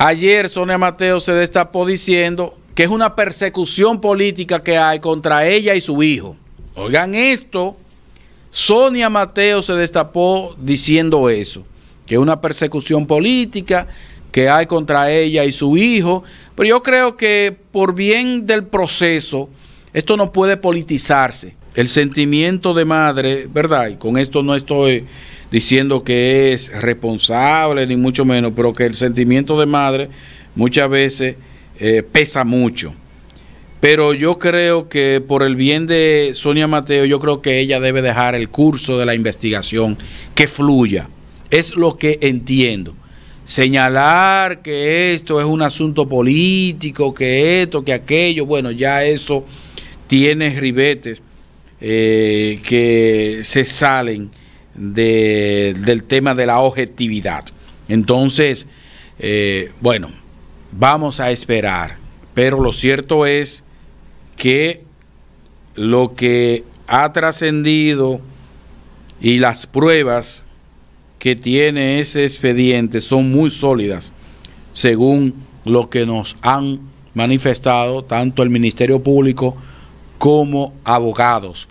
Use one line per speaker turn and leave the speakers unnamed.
Ayer Sonia Mateo se destapó diciendo que es una persecución política que hay contra ella y su hijo. Oigan esto, Sonia Mateo se destapó diciendo eso, que es una persecución política que hay contra ella y su hijo, pero yo creo que por bien del proceso, esto no puede politizarse. El sentimiento de madre, ¿verdad? Y con esto no estoy diciendo que es responsable, ni mucho menos, pero que el sentimiento de madre muchas veces eh, pesa mucho. Pero yo creo que por el bien de Sonia Mateo, yo creo que ella debe dejar el curso de la investigación que fluya. Es lo que entiendo. Señalar que esto es un asunto político, que esto, que aquello, bueno, ya eso tiene ribetes eh, que se salen del tema de la objetividad. Entonces, eh, bueno, vamos a esperar, pero lo cierto es que lo que ha trascendido y las pruebas que tiene ese expediente son muy sólidas, según lo que nos han manifestado tanto el Ministerio Público como abogados.